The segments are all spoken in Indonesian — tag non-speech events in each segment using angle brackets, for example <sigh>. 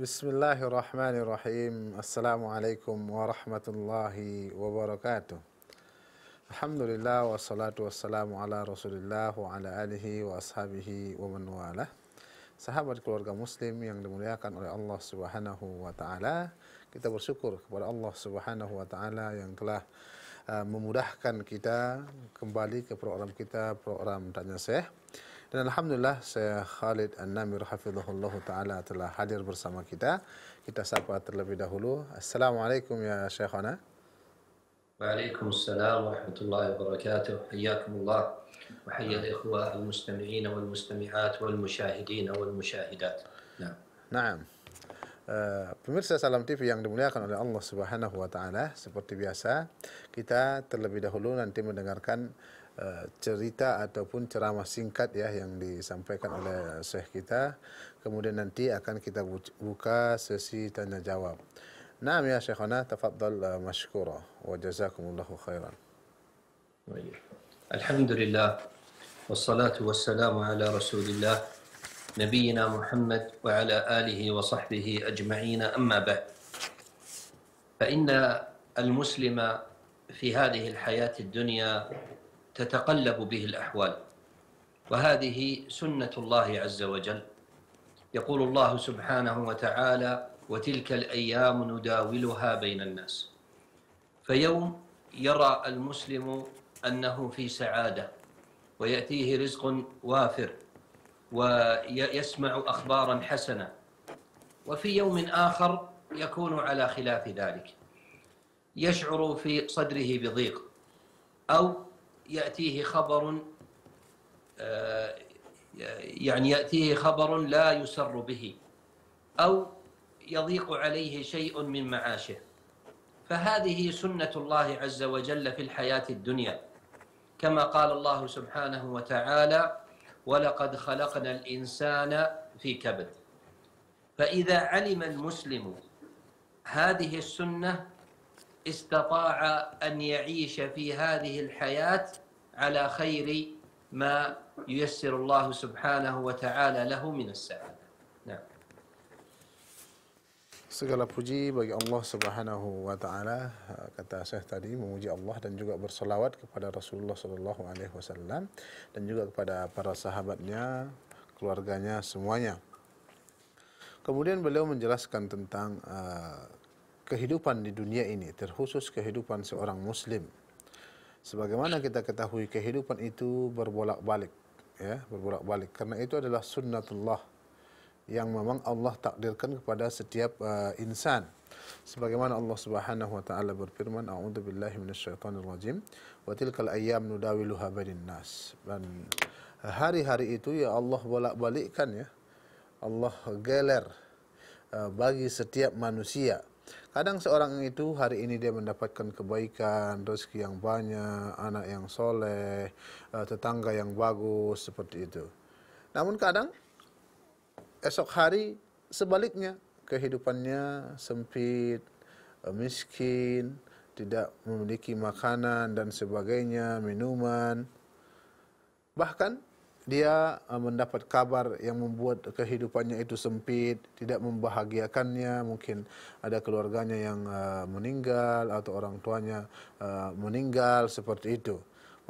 Bismillahirrahmanirrahim. Assalamualaikum warahmatullahi wabarakatuh. Alhamdulillah wassalatu wassalamu ala Rasulillah wa ala alihi wa ashabihi wa man wala. Sahabat keluarga muslim yang dimuliakan oleh Allah Subhanahu wa taala, kita bersyukur kepada Allah Subhanahu wa taala yang telah uh, memudahkan kita kembali ke program kita program tanya Syekh dan Alhamdulillah saya Khalid An-Namir Hafizullah Ta'ala telah hadir bersama kita. Kita sapa terlebih dahulu. Assalamualaikum ya Syekhana. Waalaikumsalam warahmatullahi wabarakatuh. Hayyakumullah. Eh, pemirsa Salam TV yang dimuliakan oleh Allah Subhanahu wa taala, seperti biasa kita terlebih dahulu nanti mendengarkan cerita ataupun ceramah singkat ya yang disampaikan oleh Syekh kita. Kemudian nanti akan kita buka sesi tanya jawab. Naam ya Syekhana, tafadhal mashkura wa jazakumullahu khairan. Alhamdulillah wassalatu wassalamu ala Rasulillah نبينا محمد وعلى آله وصحبه أجمعين أما بعد فإن المسلم في هذه الحياة الدنيا تتقلب به الأحوال وهذه سنة الله عز وجل يقول الله سبحانه وتعالى وتلك الأيام نداولها بين الناس فيوم يرى المسلم أنه في سعادة ويأتيه رزق وافر ويسمع أخبارا حسنة وفي يوم آخر يكون على خلاف ذلك يشعر في صدره بضيق أو يأتيه خبر آه، يعني يأتيه خبر لا يسر به أو يضيق عليه شيء من معاشه فهذه سنة الله عز وجل في الحياة الدنيا كما قال الله سبحانه وتعالى ولقد خلقنا الإنسان في كبد فإذا علم المسلم هذه السنة استطاع أن يعيش في هذه الحياة على خير ما ييسر الله سبحانه وتعالى له من السعادة Segala puji bagi Allah Subhanahu wa taala kata Syekh tadi memuji Allah dan juga berselawat kepada Rasulullah sallallahu alaihi wasallam dan juga kepada para sahabatnya, keluarganya semuanya. Kemudian beliau menjelaskan tentang uh, kehidupan di dunia ini, terkhusus kehidupan seorang muslim. Sebagaimana kita ketahui kehidupan itu berbolak-balik, ya, berbolak-balik. Karena itu adalah sunnatullah yang memang Allah takdirkan kepada setiap uh, insan. Sebagaimana Allah Subhanahu wa taala berfirman, "A'udzu billahi minasyaitonir rajim, wa tilkal ayyam nudawiluha bainan nas." Dan hari-hari itu ya Allah bolak-balikkan ya. Allah geler uh, bagi setiap manusia Kadang seorang itu hari ini dia mendapatkan kebaikan, rezeki yang banyak, anak yang soleh, eh, tetangga yang bagus, seperti itu. Namun kadang esok hari sebaliknya kehidupannya sempit, eh, miskin, tidak memiliki makanan dan sebagainya, minuman. Bahkan dia eh, mendapat kabar yang membuat kehidupannya itu sempit, tidak membahagiakannya, mungkin ada keluarganya yang eh, meninggal atau orang tuanya eh, meninggal seperti itu.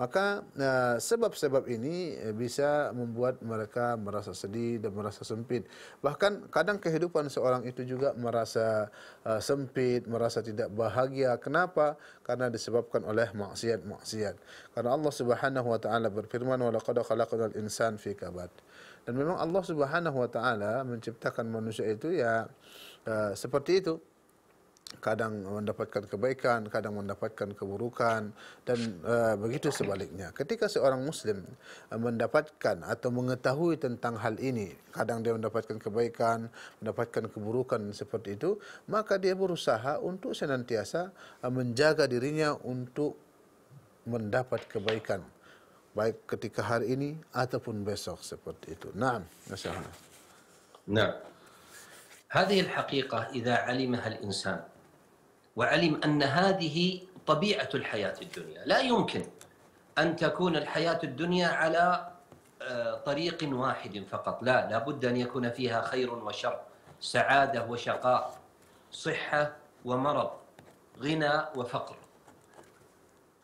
Maka eh, sebab-sebab ini eh, bisa membuat mereka merasa sedih dan merasa sempit. Bahkan kadang kehidupan seorang itu juga merasa eh, sempit, merasa tidak bahagia. Kenapa? Karena disebabkan oleh maksiat-maksiat. Karena Allah Subhanahu wa taala berfirman, "Wa laqad khalaqnal insan fi kabad." Dan memang Allah Subhanahu wa taala menciptakan manusia itu ya seperti itu kadang mendapatkan kebaikan, kadang mendapatkan keburukan dan uh, begitu sebaliknya. Ketika seorang muslim eh, mendapatkan atau mengetahui tentang hal ini, kadang dia mendapatkan kebaikan, mendapatkan keburukan seperti itu, maka dia berusaha untuk senantiasa eh, menjaga dirinya untuk mendapat kebaikan baik ketika hari ini ataupun besok seperti itu. Naam, masyaallah. Nah. هذه الحقيقة إذا علمها الإنسان وعلم ان هذه طبيعه الحياه الدنيا، لا يمكن ان تكون الحياه الدنيا على آه، طريق واحد فقط، لا، لابد ان يكون فيها خير وشر، سعاده وشقاء، صحه ومرض، غنى وفقر.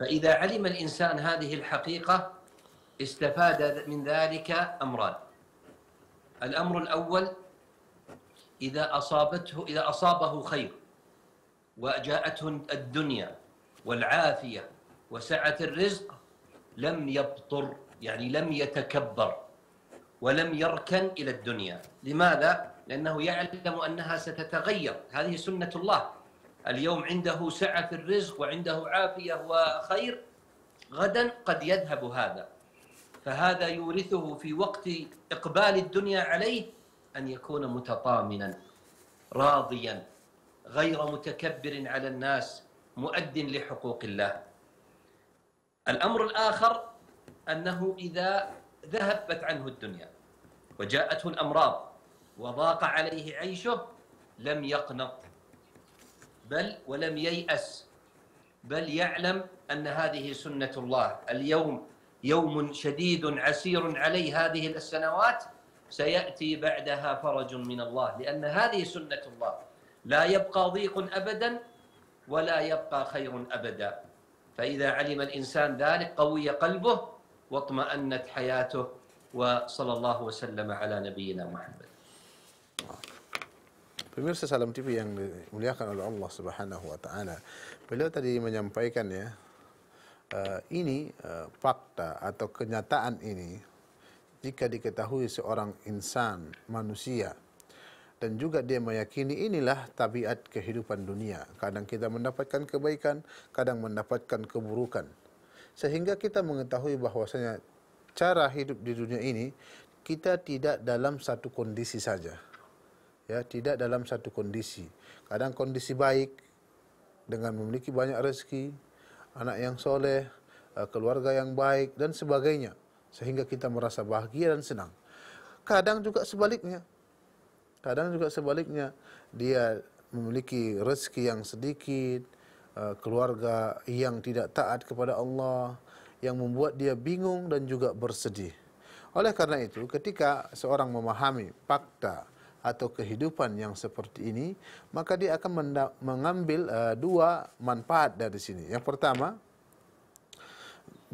فاذا علم الانسان هذه الحقيقه استفاد من ذلك امران. الامر الاول اذا اصابته اذا اصابه خير وجاءتهم الدنيا والعافيه وسعه الرزق لم يبطر يعني لم يتكبر ولم يركن الى الدنيا، لماذا؟ لانه يعلم انها ستتغير، هذه سنه الله. اليوم عنده سعه الرزق وعنده عافيه وخير غدا قد يذهب هذا. فهذا يورثه في وقت اقبال الدنيا عليه ان يكون متطامنا راضيا غير متكبر على الناس مؤد لحقوق الله الأمر الآخر أنه إذا ذهبت عنه الدنيا وجاءته الأمراض وضاق عليه عيشه لم يقنط بل ولم ييأس بل يعلم أن هذه سنة الله اليوم يوم شديد عسير عليه هذه السنوات سيأتي بعدها فرج من الله لأن هذه سنة الله لا يبقى ضيق أبدا ولا يبقى خير أبدا فإذا علم الإنسان ذلك قوي قلبه واطمأنت حياته وصلى الله وسلم على نبينا محمد Pemirsa Salam TV yang dimuliakan oleh Allah Subhanahu wa taala. Beliau tadi menyampaikan ya uh, ini uh, fakta atau kenyataan ini jika diketahui seorang insan manusia dan juga dia meyakini inilah tabiat kehidupan dunia. Kadang kita mendapatkan kebaikan, kadang mendapatkan keburukan. Sehingga kita mengetahui bahwasanya cara hidup di dunia ini kita tidak dalam satu kondisi saja. Ya, tidak dalam satu kondisi. Kadang kondisi baik dengan memiliki banyak rezeki, anak yang soleh, eh, keluarga yang baik dan sebagainya sehingga kita merasa bahagia dan senang. Kadang juga sebaliknya, Kadang juga sebaliknya, dia memiliki rezeki yang sedikit, eh, keluarga yang tidak taat kepada Allah, yang membuat dia bingung dan juga bersedih. Oleh karena itu, ketika seorang memahami fakta atau kehidupan yang seperti ini, maka dia akan mengambil eh, dua manfaat dari sini. Yang pertama,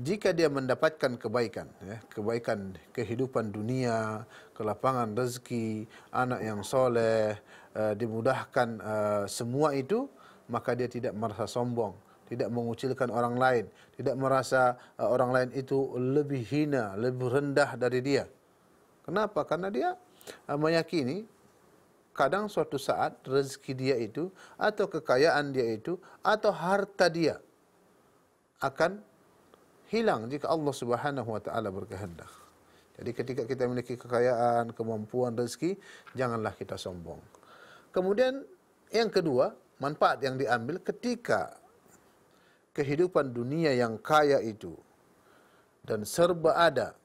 jika dia mendapatkan kebaikan, ya, kebaikan kehidupan dunia, kelapangan lapangan rezeki, anak yang soleh, uh, dimudahkan uh, semua itu, maka dia tidak merasa sombong, tidak mengucilkan orang lain, tidak merasa uh, orang lain itu lebih hina, lebih rendah dari dia. Kenapa? Karena dia uh, meyakini kadang suatu saat rezeki dia itu atau kekayaan dia itu atau harta dia akan hilang jika Allah Subhanahu wa taala berkehendak. Jadi ketika kita memiliki kekayaan, kemampuan, rezeki, janganlah kita sombong. Kemudian yang kedua, manfaat yang diambil ketika kehidupan dunia yang kaya itu dan serba ada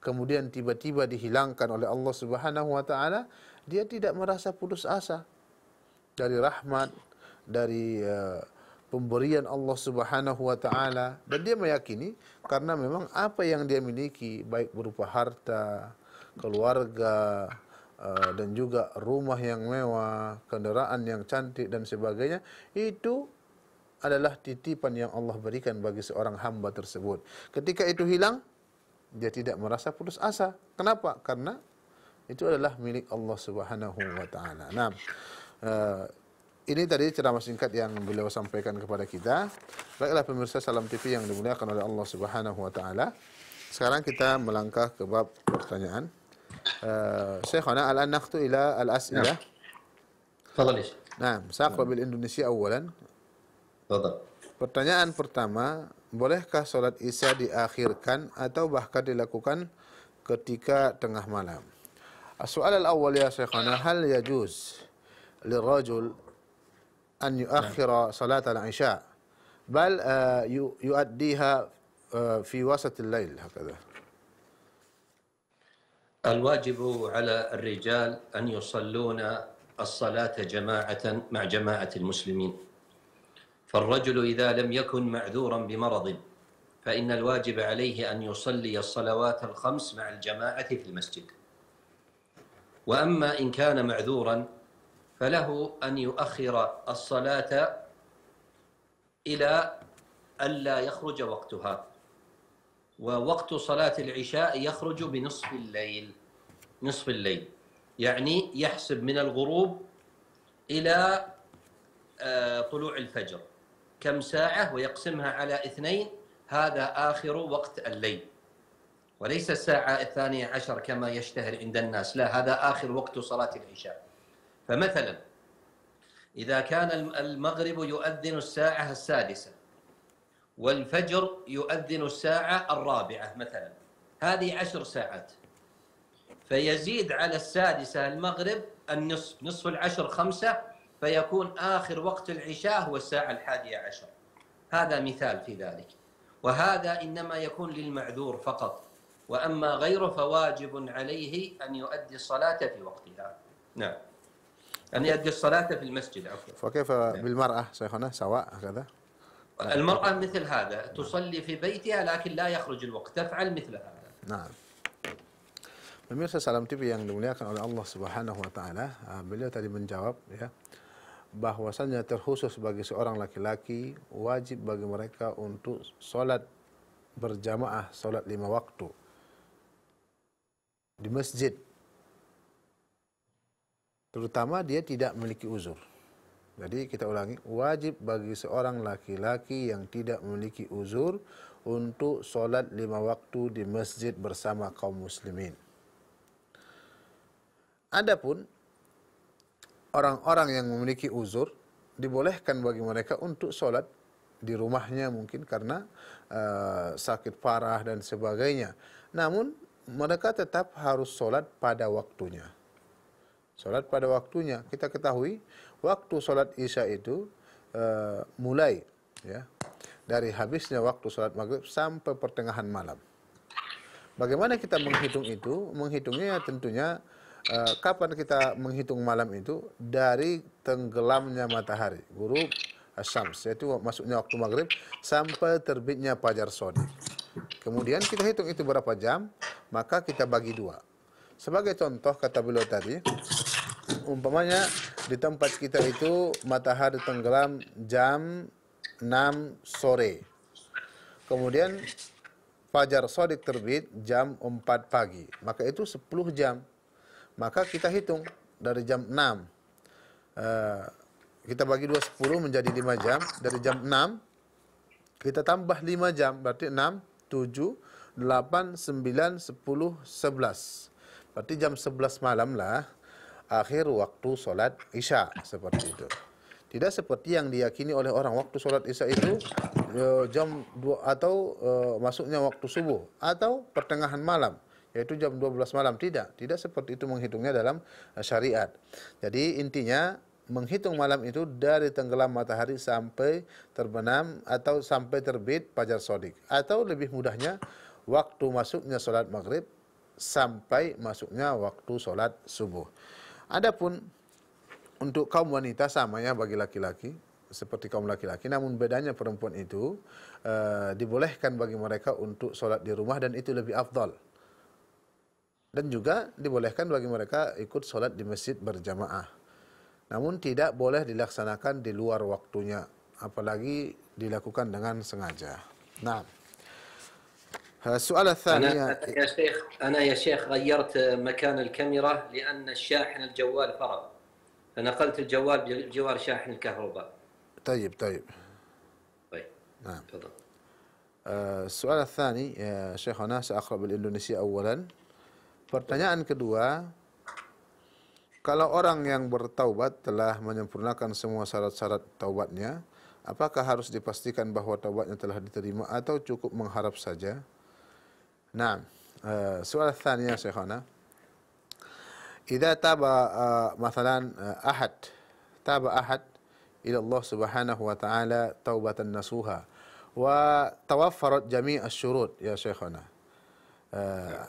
kemudian tiba-tiba dihilangkan oleh Allah Subhanahu wa taala, dia tidak merasa putus asa dari rahmat, dari uh, pemberian Allah Subhanahu wa taala dan dia meyakini karena memang apa yang dia miliki baik berupa harta, keluarga eh, dan juga rumah yang mewah, kendaraan yang cantik dan sebagainya itu adalah titipan yang Allah berikan bagi seorang hamba tersebut. Ketika itu hilang, dia tidak merasa putus asa. Kenapa? Karena itu adalah milik Allah Subhanahu wa taala. Nah, uh, ini tadi ceramah singkat yang beliau sampaikan kepada kita. Baiklah pemirsa Salam TV yang dimuliakan oleh Allah Subhanahu wa taala. Sekarang kita melangkah ke bab pertanyaan. Uh, Syekhana al naqtu ila al-as'ilah. Ya. Tafadhal. Nah, saqra bil Indonesia awalan. Tafadhal. Pertanyaan pertama, bolehkah salat Isya diakhirkan atau bahkan dilakukan ketika tengah malam? Soal al-awwal ya Syekhana, hal yajuz lirajul أن نعم. يؤخر صلاة العشاء بل آه، يؤديها آه، في وسط الليل هكذا الواجب على الرجال أن يصلون الصلاة جماعة مع جماعة المسلمين فالرجل إذا لم يكن معذورا بمرض فإن الواجب عليه أن يصلي الصلوات الخمس مع الجماعة في المسجد وأما إن كان معذورا فله أن يؤخر الصلاة إلى ألا يخرج وقتها ووقت صلاة العشاء يخرج بنصف الليل نصف الليل يعني يحسب من الغروب إلى آه، طلوع الفجر كم ساعة ويقسمها على اثنين هذا آخر وقت الليل وليس الساعة الثانية عشر كما يشتهر عند الناس لا هذا آخر وقت صلاة العشاء فمثلا إذا كان المغرب يؤذن الساعة السادسة والفجر يؤذن الساعة الرابعة مثلا هذه عشر ساعات فيزيد على السادسة المغرب النصف نصف العشر خمسة فيكون آخر وقت العشاء هو الساعة الحادية عشر هذا مثال في ذلك وهذا إنما يكون للمعذور فقط وأما غيره فواجب عليه أن يؤدي الصلاة في وقتها نعم أن يؤدي الصلاة في المسجد عفوا فكيف بالمرأة شيخنا سواء هكذا؟ المرأة مثل هذا تصلي في بيتها لكن لا يخرج الوقت تفعل مثل هذا نعم Pemirsa Salam TV yang dimuliakan oleh Allah Subhanahu wa taala, beliau tadi menjawab ya bahwasanya terkhusus bagi seorang laki-laki wajib bagi mereka untuk sholat berjamaah, sholat lima waktu di masjid terutama dia tidak memiliki uzur. Jadi kita ulangi, wajib bagi seorang laki-laki yang tidak memiliki uzur untuk solat lima waktu di masjid bersama kaum muslimin. Adapun orang-orang yang memiliki uzur dibolehkan bagi mereka untuk solat di rumahnya mungkin karena uh, sakit parah dan sebagainya. Namun mereka tetap harus solat pada waktunya. Sholat pada waktunya. Kita ketahui waktu sholat isya itu e, mulai ya dari habisnya waktu sholat maghrib sampai pertengahan malam. Bagaimana kita menghitung itu? Menghitungnya ya tentunya e, kapan kita menghitung malam itu dari tenggelamnya matahari, gurub asams, yaitu masuknya waktu maghrib sampai terbitnya fajar sodi. Kemudian kita hitung itu berapa jam, maka kita bagi dua. Sebagai contoh kata beliau tadi, umpamanya di tempat kita itu matahari tenggelam jam 6 sore. Kemudian fajar sodik terbit jam 4 pagi. Maka itu 10 jam. Maka kita hitung dari jam 6. Uh, eh, kita bagi 2 10 menjadi 5 jam. Dari jam 6 kita tambah 5 jam. Berarti 6, 7, 8, 9, 10, 11. Berarti jam 11 malam lah akhir waktu sholat isya seperti itu. Tidak seperti yang diyakini oleh orang waktu sholat isya itu e, jam dua atau e, masuknya waktu subuh atau pertengahan malam yaitu jam 12 malam tidak tidak seperti itu menghitungnya dalam e, syariat. Jadi intinya menghitung malam itu dari tenggelam matahari sampai terbenam atau sampai terbit fajar sodik atau lebih mudahnya waktu masuknya sholat maghrib sampai masuknya waktu sholat subuh. Adapun untuk kaum wanita sama ya bagi laki-laki seperti kaum laki-laki. Namun bedanya perempuan itu uh, dibolehkan bagi mereka untuk sholat di rumah dan itu lebih afdal. Dan juga dibolehkan bagi mereka ikut sholat di masjid berjamaah. Namun tidak boleh dilaksanakan di luar waktunya, apalagi dilakukan dengan sengaja. Nah. السؤال الثاني أنا يا شيخ انا يا شيخ غيرت مكان الكاميرا لان الشاحن الجوال فرغ فنقلت الجوال بجوار شاحن الكهرباء طيب طيب طيب نعم تفضل السؤال الثاني يا شيخ انا ساقرا بالاندونيسي اولا Pertanyaan kedua, kalau orang yang bertaubat telah menyempurnakan semua syarat-syarat taubatnya, apakah harus dipastikan bahwa taubatnya telah diterima atau cukup mengharap saja? نعم السؤال آه، الثاني يا شيخنا إذا تاب آه، مثلا آه، أحد تاب أحد إلى الله سبحانه وتعالى توبة نسوها وتوفرت جميع الشروط يا شيخنا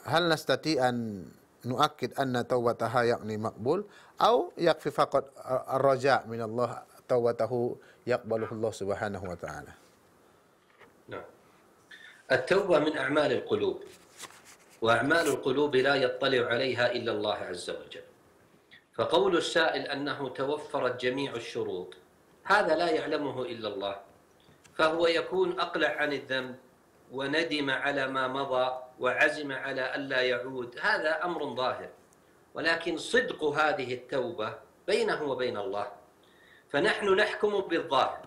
هل نستطيع أن نؤكد أن توبتها يعني مقبول أو يكفي فقط الرجاء من الله توبته يقبله الله سبحانه وتعالى التوبة من أعمال القلوب وأعمال القلوب لا يطلع عليها إلا الله عز وجل فقول السائل أنه توفرت جميع الشروط هذا لا يعلمه إلا الله فهو يكون أقلع عن الذنب وندم على ما مضى وعزم على ألا يعود هذا أمر ظاهر ولكن صدق هذه التوبة بينه وبين الله فنحن نحكم بالظاهر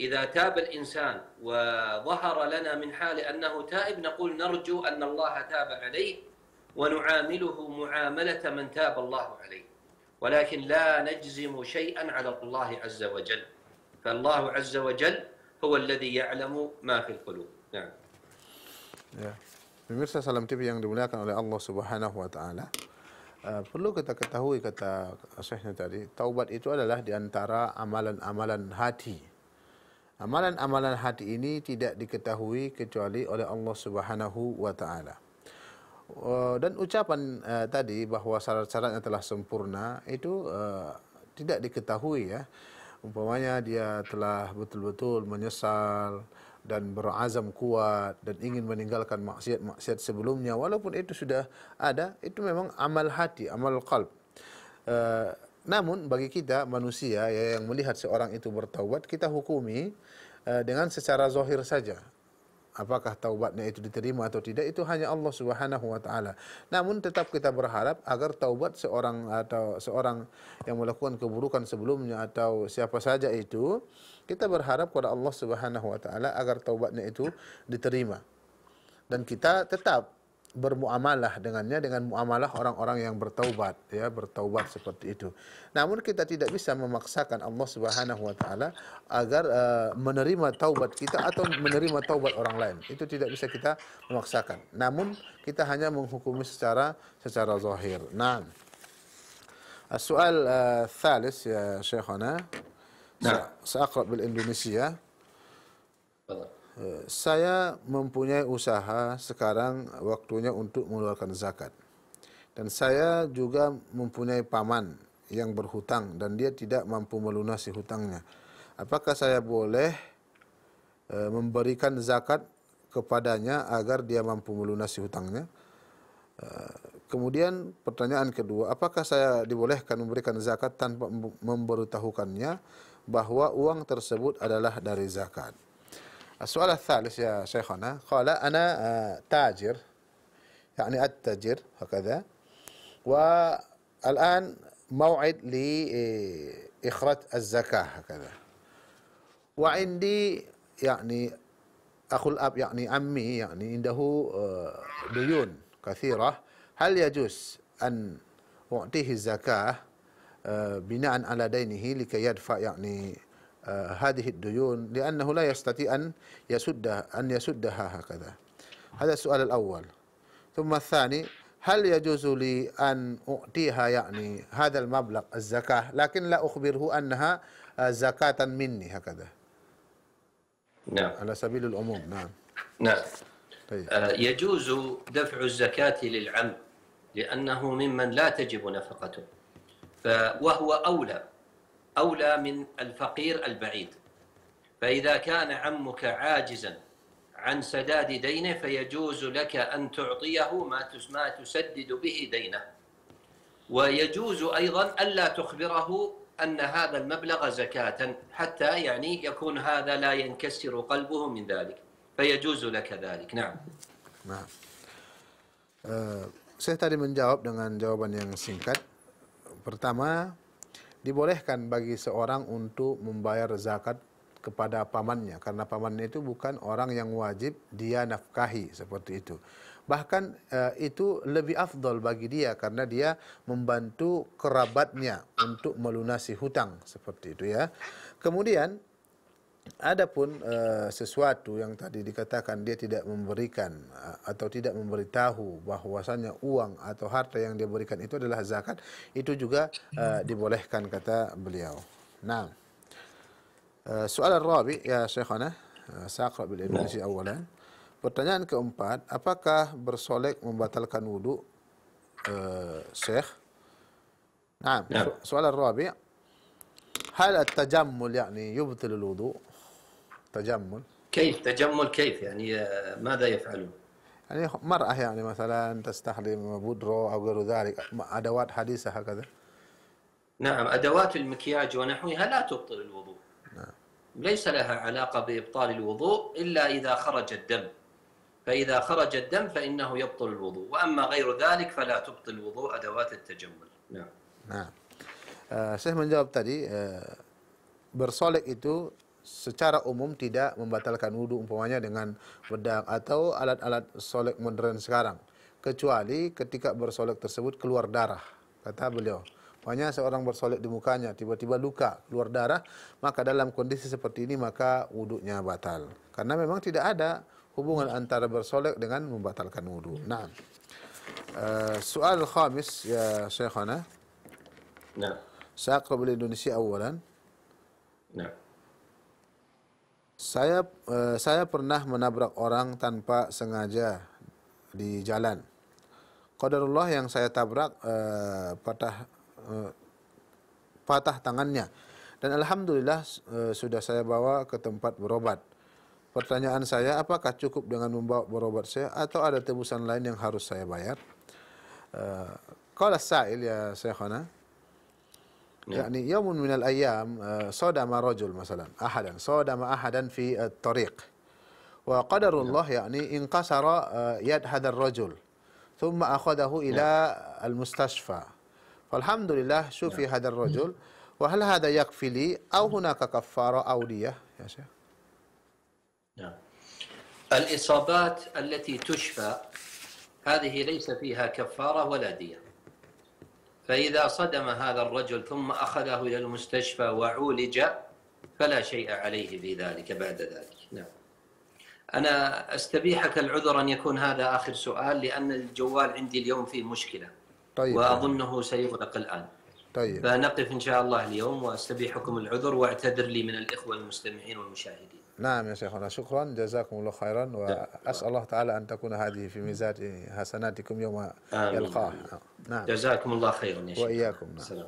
إذا تاب الإنسان وظهر لنا من حال أنه تائب نقول نرجو أن الله تاب عليه ونعامله معاملة من تاب الله عليه ولكن لا نجزم شيئا على الله عز وجل فالله عز وجل هو الذي يعلم ما في القلوب نعم ya. Pemirsa Salam TV yang dimuliakan oleh Allah Subhanahu wa taala. Uh, perlu kita ketahui kata Syekhnya tadi, taubat itu adalah di antara amalan-amalan hati. Amalan-amalan hati ini tidak diketahui kecuali oleh Allah Subhanahu wa taala. Uh, dan ucapan uh, tadi bahawa syarat-syaratnya telah sempurna itu uh, tidak diketahui ya. Umpamanya dia telah betul-betul menyesal dan berazam kuat dan ingin meninggalkan maksiat-maksiat sebelumnya walaupun itu sudah ada itu memang amal hati, amal qalb. Uh, Namun bagi kita manusia ya, yang melihat seorang itu bertaubat, kita hukumi eh, dengan secara zohir saja. Apakah taubatnya itu diterima atau tidak itu hanya Allah Subhanahu wa taala. Namun tetap kita berharap agar taubat seorang atau seorang yang melakukan keburukan sebelumnya atau siapa saja itu kita berharap kepada Allah Subhanahu wa taala agar taubatnya itu diterima. Dan kita tetap bermuamalah dengannya dengan muamalah orang-orang yang bertaubat ya bertaubat seperti itu. Namun kita tidak bisa memaksakan Allah Subhanahu wa taala agar uh, menerima taubat kita atau menerima taubat orang lain. Itu tidak bisa kita memaksakan. Namun kita hanya menghukumi secara secara zahir. Eh, ya nah. Soal Thales ya, شيخنا نعم bil Indonesia saya mempunyai usaha sekarang waktunya untuk mengeluarkan zakat. Dan saya juga mempunyai paman yang berhutang dan dia tidak mampu melunasi hutangnya. Apakah saya boleh e, memberikan zakat kepadanya agar dia mampu melunasi hutangnya? E, kemudian pertanyaan kedua, apakah saya dibolehkan memberikan zakat tanpa memberitahukannya bahwa uang tersebut adalah dari zakat? السؤال الثالث يا شيخنا قال أنا آه، تاجر يعني أتجر هكذا والآن موعد لإخراج الزكاة هكذا وعندي يعني أخو الأب يعني عمي يعني عنده آه، ديون كثيرة هل يجوز أن أعطيه الزكاة آه، بناء على دينه لكي يدفع يعني آه، هذه الديون لأنه لا يستطيع أن يسدها أن يسدها هكذا هذا السؤال الأول ثم الثاني هل يجوز لي أن أعطيها يعني هذا المبلغ الزكاة لكن لا أخبره أنها آه، زكاة مني هكذا نعم على سبيل العموم نعم نعم طيب. آه، يجوز دفع الزكاة للعم لأنه ممن لا تجب نفقته وهو أولى أولى من الفقير البعيد فإذا كان عمك عاجزا عن سداد دينه فيجوز لك أن تعطيه ما تسدد به دينه ويجوز أيضا ألا تخبره أن هذا المبلغ زكاة حتى يعني يكون هذا لا ينكسر قلبه من ذلك فيجوز لك ذلك نعم نعم آه، saya tadi menjawab dengan jawaban yang singkat pertama dibolehkan bagi seorang untuk membayar zakat kepada pamannya karena pamannya itu bukan orang yang wajib dia nafkahi seperti itu. Bahkan eh, itu lebih afdol bagi dia karena dia membantu kerabatnya untuk melunasi hutang seperti itu ya. Kemudian Adapun uh, sesuatu yang tadi dikatakan dia tidak memberikan uh, atau tidak memberitahu bahwasannya uang atau harta yang dia berikan itu adalah zakat, itu juga uh, dibolehkan kata beliau. Nah, uh, soal Rabi ya Syekhana, uh, Saqra bil Ibnisi awalan. Pertanyaan keempat, apakah bersolek membatalkan wudhu uh, Syekh? Nah, soal Rabi' هل التجمل يعني يبطل الوضوء تجمل كيف تجمل كيف يعني آه، ماذا يفعلون؟ يعني مرأة يعني مثلا تستخدم بودرو أو غير ذلك أدوات حديثة هكذا نعم أدوات المكياج ونحوها لا تبطل الوضوء نعم. ليس لها علاقة بإبطال الوضوء إلا إذا خرج الدم فإذا خرج الدم فإنه يبطل الوضوء وأما غير ذلك فلا تبطل الوضوء أدوات التجمل نعم نعم آه، شيخ من جواب تدي uh, itu secara umum tidak membatalkan wudhu umpamanya dengan pedang atau alat-alat solek modern sekarang kecuali ketika bersolek tersebut keluar darah kata beliau banyak seorang bersolek di mukanya, tiba-tiba luka, keluar darah, maka dalam kondisi seperti ini maka wudhunya batal. Karena memang tidak ada hubungan antara bersolek dengan membatalkan wudhu. Nah, eh, soal khamis ya Syekhana. Nah. Saya Indonesia awalan. Nah. Saya eh, saya pernah menabrak orang tanpa sengaja di jalan. Qadarullah yang saya tabrak eh, patah eh, patah tangannya. Dan alhamdulillah eh, sudah saya bawa ke tempat berobat. Pertanyaan saya, apakah cukup dengan membawa berobat saya atau ada tebusan lain yang harus saya bayar? Eh, qala sa'il ya Syekhana. نعم. يعني يوم من الأيام آه، صدم رجل مثلا أحدا صدم أحدا في الطريق وقدر نعم. الله يعني انكسر آه، يد هذا الرجل ثم أخذه إلى نعم. المستشفى فالحمد لله شوفي هذا <laughs> الرجل وهل هذا يكفي لي أو هناك كفارة أو دية يا شيخ نعم الإصابات التي تشفى هذه ليس فيها كفارة ولا دية فإذا صدم هذا الرجل ثم أخذه إلى المستشفى وعولج فلا شيء عليه في ذلك بعد ذلك نعم أنا أستبيحك العذر أن يكون هذا آخر سؤال لأن الجوال عندي اليوم فيه مشكلة طيب وأظنه سيغلق الآن طيب فنقف إن شاء الله اليوم وأستبيحكم العذر واعتذر لي من الإخوة المستمعين والمشاهدين Naam ya Syekhuna. Syukran jazakumullah khairan wa ja. Ya. as'allah taala an takuna hadhihi fi mizat hasanatikum yawma yalqah. نعم Jazakumullah khairan خيرا يا شيخ iyyakum. Salam.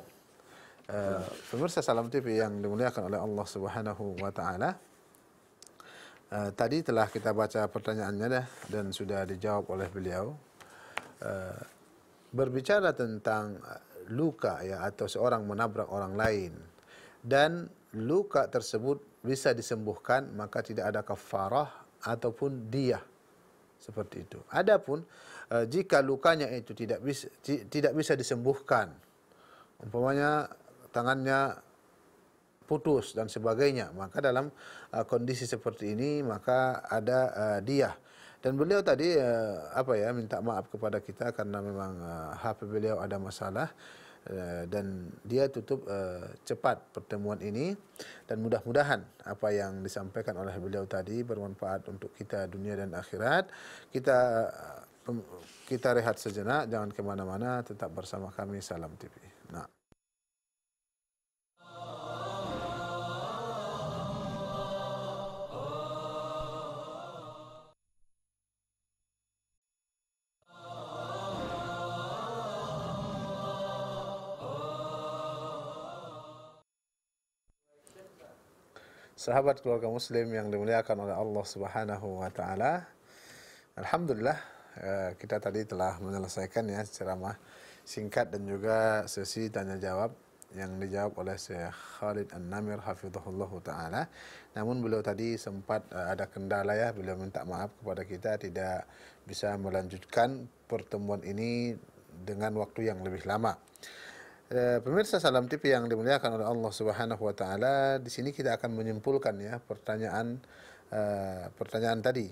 Uh, pemirsa Salam TV yang dimuliakan oleh Allah Subhanahu wa taala. Eh, tadi telah kita baca pertanyaannya dah dan sudah dijawab oleh beliau. Eh, berbicara tentang luka ya atau seorang menabrak orang lain dan luka tersebut bisa disembuhkan maka tidak ada kafarah ataupun diyah seperti itu. Adapun eh, jika lukanya itu tidak bisa tidak bisa disembuhkan umpamanya tangannya putus dan sebagainya maka dalam eh, kondisi seperti ini maka ada e, diyah dan beliau tadi apa ya minta maaf kepada kita karena memang HP beliau ada masalah Eh, dan dia tutup eh, cepat pertemuan ini dan mudah-mudahan apa yang disampaikan oleh beliau tadi bermanfaat untuk kita dunia dan akhirat kita eh, kita rehat sejenak jangan kemana-mana tetap bersama kami salam TV. sahabat keluarga muslim yang dimuliakan oleh Allah Subhanahu wa taala. Alhamdulillah eh, kita tadi telah menyelesaikan ya ceramah singkat dan juga sesi tanya jawab yang dijawab oleh Syekh Khalid An-Namir hafizahullah taala. Namun beliau tadi sempat eh, ada kendala ya, beliau minta maaf kepada kita tidak bisa melanjutkan pertemuan ini dengan waktu yang lebih lama. Eh, pemirsa Salam TV yang dimuliakan oleh Allah Subhanahu wa taala, di sini kita akan menyimpulkan ya pertanyaan uh, pertanyaan tadi.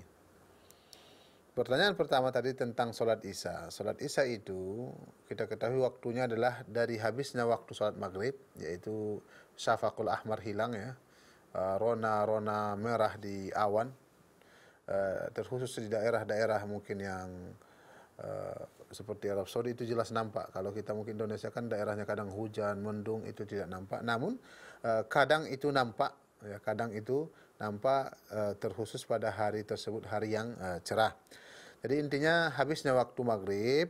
Pertanyaan pertama tadi tentang sholat Isya. Sholat Isya itu kita ketahui waktunya adalah dari habisnya waktu sholat maghrib, yaitu syafakul ahmar hilang ya, eh, rona-rona merah di awan, uh, terkhusus di daerah-daerah mungkin yang seperti Arab Saudi itu jelas nampak. Kalau kita mungkin Indonesia kan daerahnya kadang hujan, mendung itu tidak nampak. Namun uh, kadang itu nampak, ya, kadang itu nampak uh, terkhusus pada hari tersebut hari yang uh, cerah. Jadi intinya habisnya waktu maghrib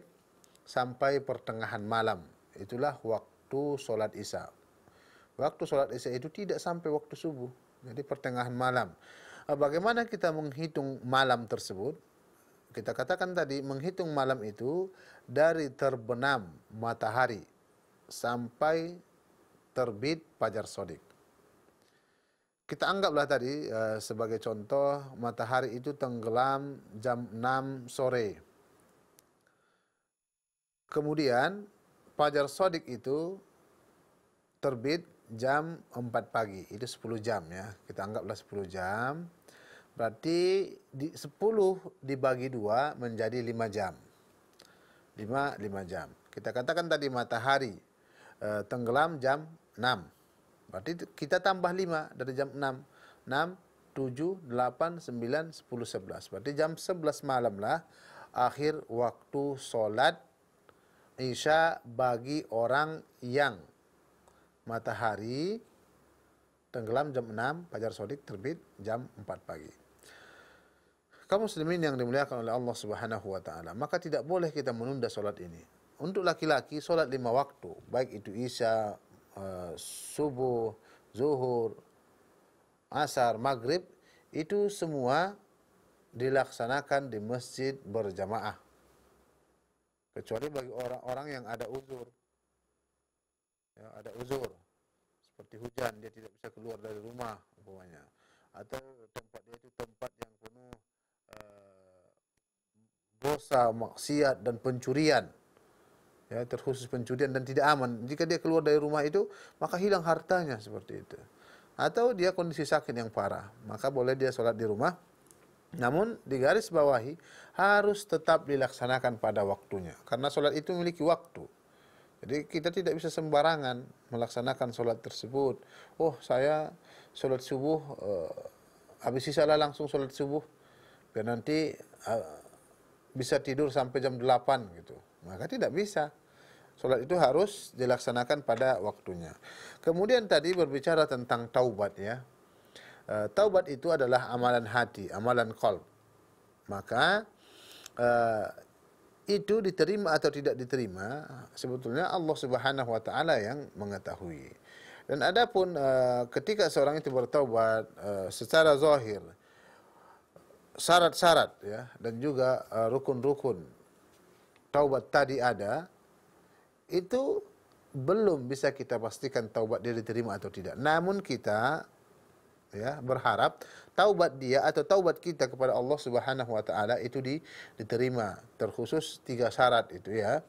sampai pertengahan malam itulah waktu sholat isya. Waktu sholat isya itu tidak sampai waktu subuh, jadi pertengahan malam. Bagaimana kita menghitung malam tersebut? kita katakan tadi menghitung malam itu dari terbenam matahari sampai terbit pajar sodik. Kita anggaplah tadi eh, sebagai contoh matahari itu tenggelam jam 6 sore. Kemudian pajar sodik itu terbit jam 4 pagi. Itu 10 jam ya. Kita anggaplah 10 jam. Berarti di 10 dibagi 2 menjadi 5 jam. 5, 5 jam. Kita katakan tadi matahari e, tenggelam jam 6. Berarti kita tambah 5 dari jam 6. 6, 7, 8, 9, 10, 11. Berarti jam 11 malam lah akhir waktu sholat Isya bagi orang yang matahari tenggelam jam 6, pajar sodik terbit jam 4 pagi kaum muslimin yang dimuliakan oleh Allah Subhanahu wa taala, maka tidak boleh kita menunda solat ini. Untuk laki-laki solat lima waktu, baik itu isya, uh, subuh, zuhur, asar, maghrib, itu semua dilaksanakan di masjid berjamaah. Kecuali bagi orang-orang yang ada uzur. Ya, ada uzur. Seperti hujan, dia tidak bisa keluar dari rumah umpamanya. Atau tempat dia itu tempat yang penuh dosa, maksiat dan pencurian. Ya, terkhusus pencurian dan tidak aman. Jika dia keluar dari rumah itu, maka hilang hartanya seperti itu. Atau dia kondisi sakit yang parah, maka boleh dia sholat di rumah. Namun di garis bawahi harus tetap dilaksanakan pada waktunya. Karena sholat itu memiliki waktu. Jadi kita tidak bisa sembarangan melaksanakan sholat tersebut. Oh saya sholat subuh, eh, habis sisa langsung sholat subuh. Biar nanti eh, bisa tidur sampai jam 8 gitu. Maka tidak bisa. Sholat itu harus dilaksanakan pada waktunya. Kemudian tadi berbicara tentang taubat ya. E, taubat itu adalah amalan hati, amalan kolb. Maka e, itu diterima atau tidak diterima sebetulnya Allah Subhanahu wa taala yang mengetahui. Dan adapun e, ketika seorang itu bertaubat e, secara zahir, syarat-syarat ya dan juga eh, rukun-rukun taubat tadi ada itu belum bisa kita pastikan taubat dia diterima atau tidak. Namun kita ya berharap taubat dia atau taubat kita kepada Allah Subhanahu wa taala itu diterima terkhusus tiga syarat itu ya.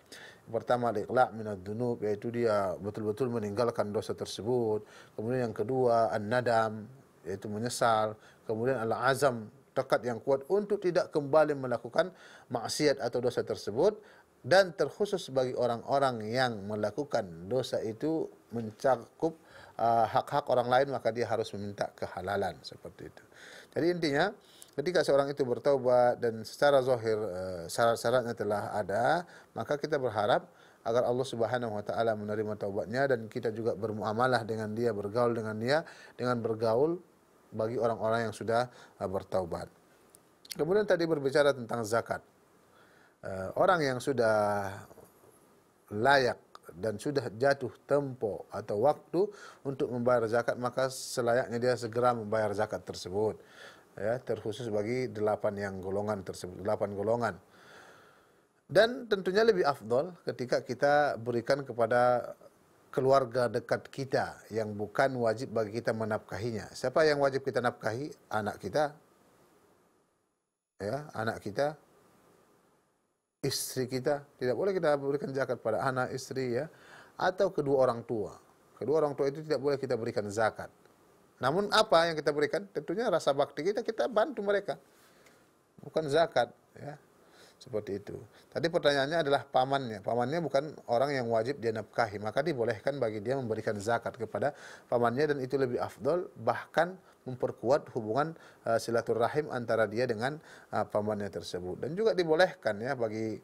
Pertama al-iqla' minad dunub yaitu dia betul-betul meninggalkan dosa tersebut. Kemudian yang kedua an-nadam yaitu menyesal. Kemudian al-azam tekad yang kuat untuk tidak kembali melakukan maksiat atau dosa tersebut dan terkhusus bagi orang-orang yang melakukan dosa itu mencakup uh, hak-hak uh, orang lain maka dia harus meminta kehalalan seperti itu. Jadi intinya ketika seorang itu bertaubat dan secara zahir uh, syarat-syaratnya telah ada, maka kita berharap agar Allah Subhanahu wa taala menerima taubatnya dan kita juga bermuamalah dengan dia, bergaul dengan dia dengan bergaul bagi orang-orang yang sudah eh, bertaubat. Kemudian tadi berbicara tentang zakat. Eh, orang yang sudah layak dan sudah jatuh tempo atau waktu untuk membayar zakat maka selayaknya dia segera membayar zakat tersebut ya terkhusus bagi delapan yang golongan tersebut delapan golongan dan tentunya lebih afdol ketika kita berikan kepada keluarga dekat kita yang bukan wajib bagi kita menafkahinya. Siapa yang wajib kita nafkahi? Anak kita. Ya, anak kita. Istri kita. Tidak boleh kita berikan zakat pada anak, istri ya. Atau kedua orang tua. Kedua orang tua itu tidak boleh kita berikan zakat. Namun apa yang kita berikan? Tentunya rasa bakti kita, kita bantu mereka. Bukan zakat. Ya. Seperti itu. Tadi pertanyaannya adalah pamannya. Pamannya bukan orang yang wajib dia nafkahi. Maka dibolehkan bagi dia memberikan zakat kepada pamannya dan itu lebih afdol. Bahkan memperkuat hubungan uh, silaturahim antara dia dengan uh, pamannya tersebut. Dan juga dibolehkan ya bagi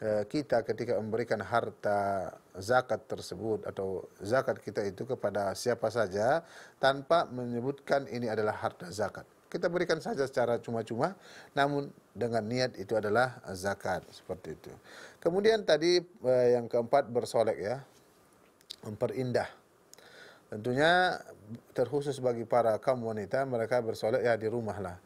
uh, kita ketika memberikan harta zakat tersebut atau zakat kita itu kepada siapa saja tanpa menyebutkan ini adalah harta zakat kita berikan saja secara cuma-cuma, namun dengan niat itu adalah zakat seperti itu. Kemudian tadi eh, yang keempat bersolek ya, memperindah. Tentunya terkhusus bagi para kaum wanita mereka bersolek ya di rumah lah,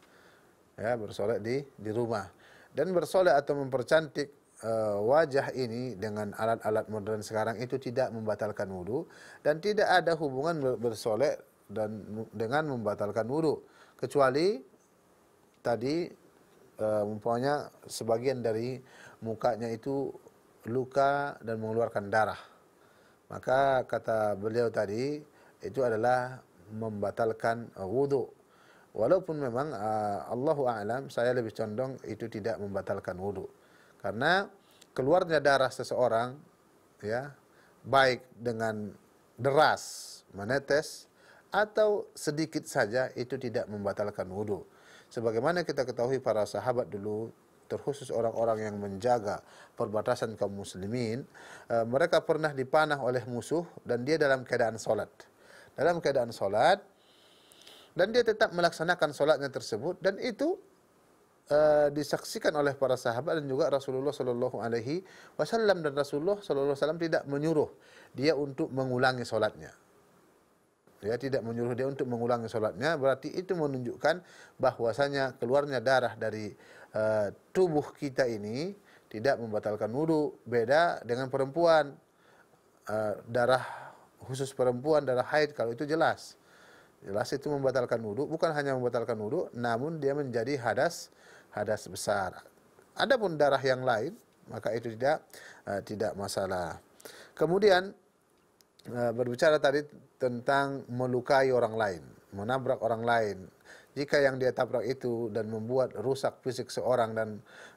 ya bersolek di di rumah dan bersolek atau mempercantik eh, wajah ini dengan alat-alat modern sekarang itu tidak membatalkan wudhu dan tidak ada hubungan bersolek dan dengan membatalkan wudhu kecuali tadi uh, umpamanya sebagian dari mukanya itu luka dan mengeluarkan darah. Maka kata beliau tadi itu adalah membatalkan wudhu. Walaupun memang uh, Allahu a'lam saya lebih condong itu tidak membatalkan wudhu. Karena keluarnya darah seseorang ya baik dengan deras menetes atau sedikit saja itu tidak membatalkan wudhu. Sebagaimana kita ketahui para sahabat dulu terkhusus orang-orang yang menjaga perbatasan kaum muslimin, eh, mereka pernah dipanah oleh musuh dan dia dalam keadaan solat. Dalam keadaan solat dan dia tetap melaksanakan solatnya tersebut dan itu Uh, disaksikan oleh para sahabat dan juga Rasulullah Shallallahu Alaihi Wasallam dan Rasulullah Shallallahu Wasallam tidak menyuruh dia untuk mengulangi solatnya ya tidak menyuruh dia untuk mengulangi sholatnya berarti itu menunjukkan bahwasanya keluarnya darah dari uh, tubuh kita ini tidak membatalkan wudhu beda dengan perempuan uh, darah khusus perempuan darah haid kalau itu jelas jelas itu membatalkan wudhu bukan hanya membatalkan wudhu namun dia menjadi hadas hadas besar adapun darah yang lain maka itu tidak uh, tidak masalah kemudian berbicara tadi tentang melukai orang lain, menabrak orang lain. Jika yang dia tabrak itu dan membuat rusak fisik seorang dan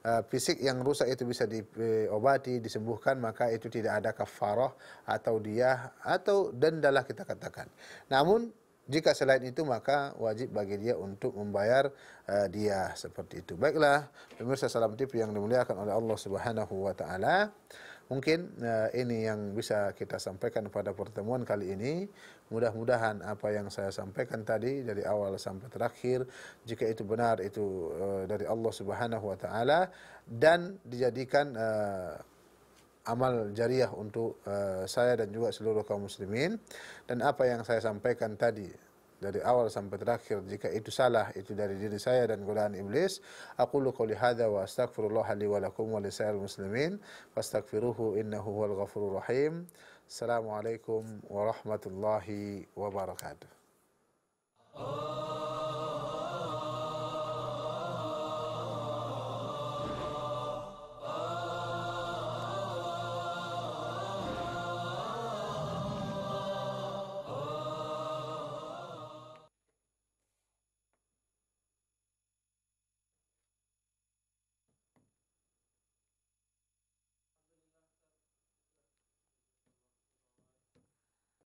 uh, fisik yang rusak itu bisa diobati, disembuhkan, maka itu tidak ada kafarah atau dia atau dendalah kita katakan. Namun jika selain itu maka wajib bagi dia untuk membayar uh, eh, dia seperti itu. Baiklah, pemirsa Salam tipu yang dimuliakan oleh Allah Subhanahu wa taala. Mungkin uh, ini yang bisa kita sampaikan pada pertemuan kali ini. Mudah-mudahan apa yang saya sampaikan tadi dari awal sampai terakhir jika itu benar itu uh, dari Allah Subhanahu wa taala dan dijadikan uh, amal jariah untuk uh, saya dan juga seluruh kaum muslimin dan apa yang saya sampaikan tadi dari awal sampai terakhir jika itu salah itu dari diri saya dan godaan iblis aku lu qouli hadza wa astaghfirullah li wa lakum wa lisairil muslimin fastaghfiruhu innahu huwal ghafurur rahim assalamualaikum warahmatullahi wabarakatuh oh.